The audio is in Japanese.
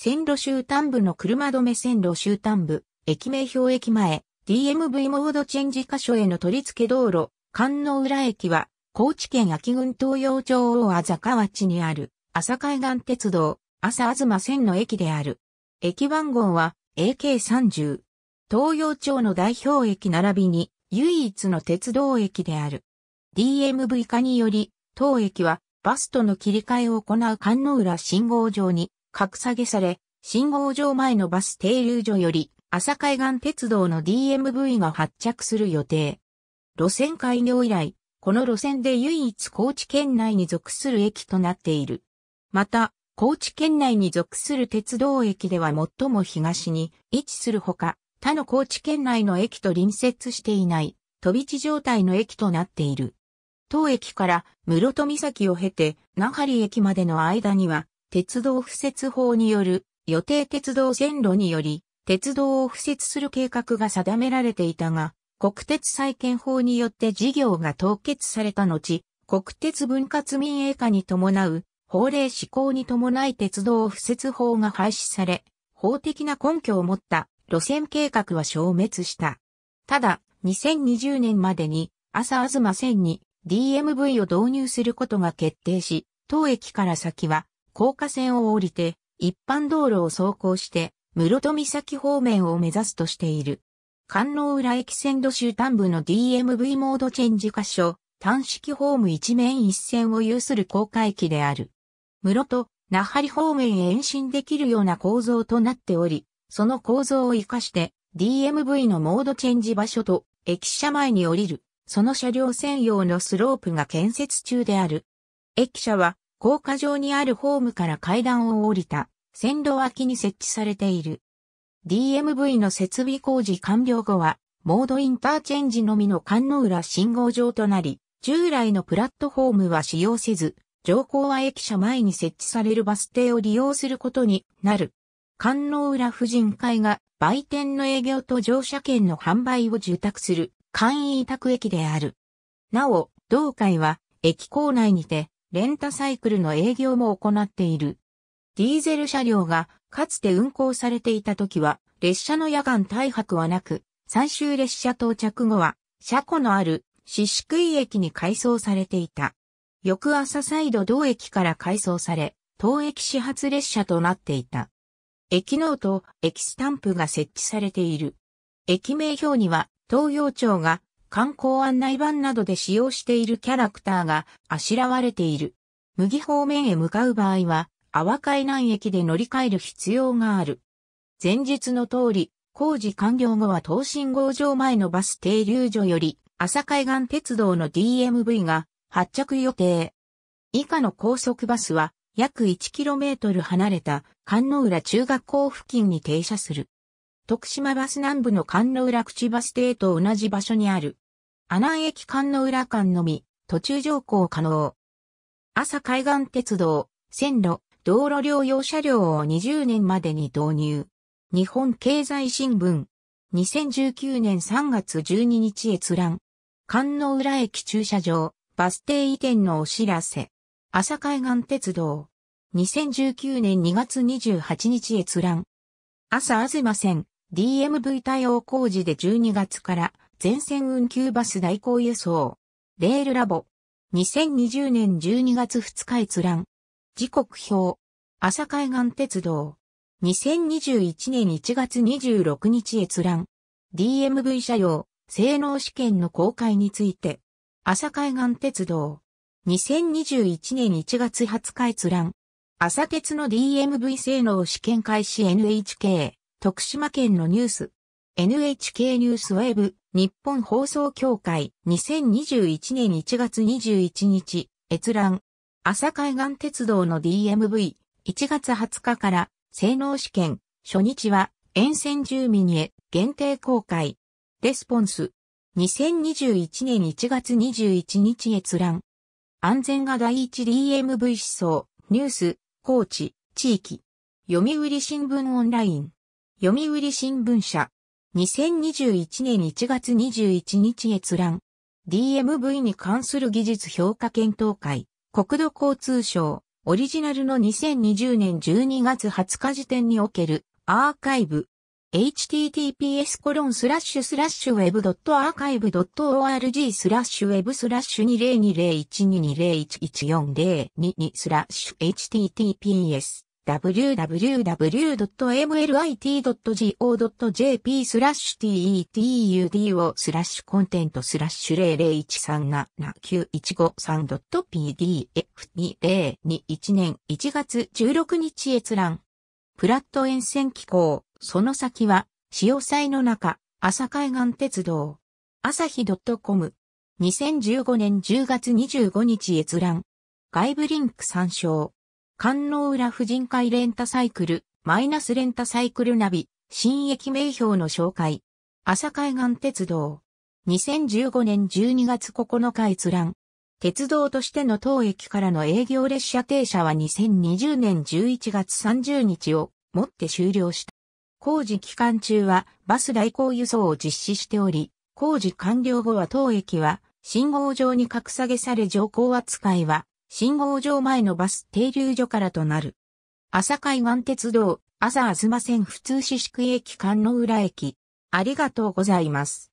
線路終端部の車止め線路終端部、駅名表駅前、DMV モードチェンジ箇所への取り付け道路、観音浦駅は、高知県秋郡東洋町大あざわちにある、朝海岸鉄道、朝あずま線の駅である。駅番号は AK30。東洋町の代表駅並びに、唯一の鉄道駅である。DMV 化により、当駅は、バスとの切り替えを行う関能浦信号場に格下げされ、信号場前のバス停留所より、朝海岸鉄道の DMV が発着する予定。路線開業以来、この路線で唯一高知県内に属する駅となっている。また、高知県内に属する鉄道駅では最も東に位置するほか、他の高知県内の駅と隣接していない、飛び地状態の駅となっている。当駅から室戸岬を経て、那覇里駅までの間には、鉄道敷設法による予定鉄道線路により鉄道を敷設する計画が定められていたが、国鉄再建法によって事業が凍結された後、国鉄分割民営化に伴う法令施行に伴い鉄道敷設法が廃止され、法的な根拠を持った路線計画は消滅した。ただ、2020年までに朝東線に DMV を導入することが決定し、当駅から先は高架線を降りて、一般道路を走行して、室戸岬方面を目指すとしている。観音浦駅線路終端部の DMV モードチェンジ箇所、単式ホーム一面一線を有する高架駅である。室戸、那覇方面へ延伸できるような構造となっており、その構造を活かして DMV のモードチェンジ場所と駅舎前に降りる、その車両専用のスロープが建設中である。駅舎は高架上にあるホームから階段を降りた線路脇に設置されている。DMV の設備工事完了後は、モードインターチェンジのみの関の浦信号場となり、従来のプラットフォームは使用せず、上皇は駅舎前に設置されるバス停を利用することになる。関の浦婦人会が売店の営業と乗車券の販売を受託する簡易委託駅である。なお、同会は駅構内にてレンタサイクルの営業も行っている。ディーゼル車両がかつて運行されていた時は列車の夜間大泊はなく、最終列車到着後は車庫のある四宿井駅に改装されていた。翌朝再度同駅から改装され、当駅始発列車となっていた。駅ノート、駅スタンプが設置されている。駅名表には東洋町が観光案内板などで使用しているキャラクターがあしらわれている。麦方面へ向かう場合は、阿波海南駅で乗り換える必要がある。前述の通り、工事完了後は東進号場前のバス停留所より、朝海岸鉄道の DMV が発着予定。以下の高速バスは、約 1km 離れた、関野浦中学校付近に停車する。徳島バス南部の関の浦口バス停と同じ場所にある。阿南駅関の浦間のみ、途中乗降可能。朝海岸鉄道、線路、道路両用車両を20年までに導入。日本経済新聞。2019年3月12日閲覧。関の浦駅駐車場、バス停移転のお知らせ。朝海岸鉄道。2019年2月28日閲覧。朝あずま線、DMV 対応工事で12月から全線運休バス代行輸送。レールラボ。2020年12月2日閲覧。時刻表。朝海岸鉄道。2021年1月26日閲覧。DMV 車用、性能試験の公開について。朝海岸鉄道。2021年1月20日閲覧。朝鉄の DMV 性能試験開始 NHK。徳島県のニュース。NHK ニュースウェブ、日本放送協会、2021年1月21日、閲覧。朝海岸鉄道の DMV、1月20日から、性能試験、初日は、沿線住民へ、限定公開。レスポンス。2021年1月21日閲覧。安全が第一 DMV 思想、ニュース、高知、地域。読売新聞オンライン。読売新聞社。2021年1月21日閲覧。DMV に関する技術評価検討会。国土交通省。オリジナルの2020年12月20日時点におけるアーカイブ。https コロンスラッシュスラッシュ web.archive.org スラッシュ web スラッシュ20201220114022スラッシュ https www.mlit.go.jp スラッシュ tetudo スラッシュコンテントスラッシュ 001379153.pdf2021 年1月16日閲覧。プラット沿線機構、その先は、潮騒の中、朝海岸鉄道。朝日 .com。2015年10月25日閲覧。外部リンク参照。関能浦婦人会レンタサイクル、マイナスレンタサイクルナビ、新駅名標の紹介。朝海岸鉄道。2015年12月9日閲覧。鉄道としての当駅からの営業列車停車は2020年11月30日をもって終了した。工事期間中はバス代行輸送を実施しており、工事完了後は当駅は信号上に格下げされ乗降扱いは信号場前のバス停留所からとなる。朝海湾鉄道、朝ま線普通四宿駅観の浦駅。ありがとうございます。